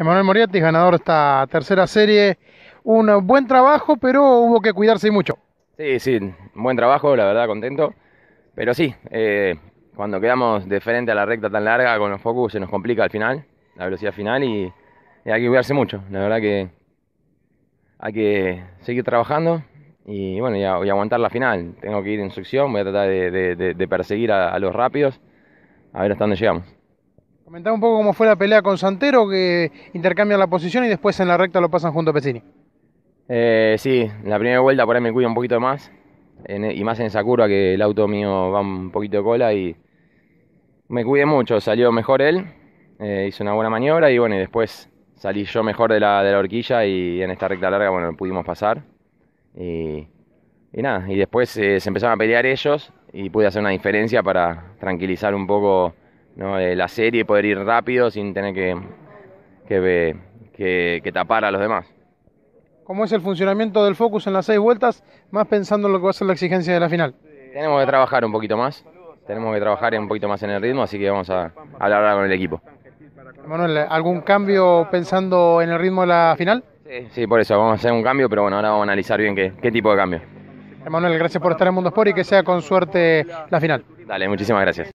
Emanuel Moriarty, ganador de esta tercera serie. Un buen trabajo, pero hubo que cuidarse mucho. Sí, sí, buen trabajo, la verdad, contento. Pero sí, eh, cuando quedamos de frente a la recta tan larga con los focus se nos complica al final, la velocidad final, y, hay que cuidarse mucho. La verdad que hay que seguir trabajando y bueno, voy a, aguantar la final. Tengo que ir en succión, voy a tratar de, perseguir a, los rápidos, a ver hasta dónde llegamos. Comentá un poco cómo fue la pelea con Santero, que intercambian la posición y después en la recta lo pasan junto a Pesini. Eh, sí, en la primera vuelta por ahí me cuido un poquito más, e, y más en esa curva que el auto mío va un poquito de cola y me cuidé mucho, salió mejor él, eh, hizo una buena maniobra y bueno, y después salí yo mejor de la, de la horquilla y en esta recta larga, bueno, pudimos pasar. Y, nada, y después eh, se empezaron a pelear ellos y pude hacer una diferencia para tranquilizar un poco ¿no? la serie, poder ir rápido sin tener que, que, que, tapar a los demás. ¿Cómo es el funcionamiento del Focus en las seis vueltas, más pensando en lo que va a ser la exigencia de la final? Tenemos que trabajar un poquito más, tenemos que trabajar un poquito más en el ritmo, así que vamos a, hablar con el equipo. Manuel, ¿algún cambio pensando en el ritmo de la final? Sí, por eso, vamos a hacer un cambio, pero bueno, ahora vamos a analizar bien qué, qué tipo de cambio. Manuel, gracias por estar en Mundo Sport y que sea con suerte la final. Dale, muchísimas gracias.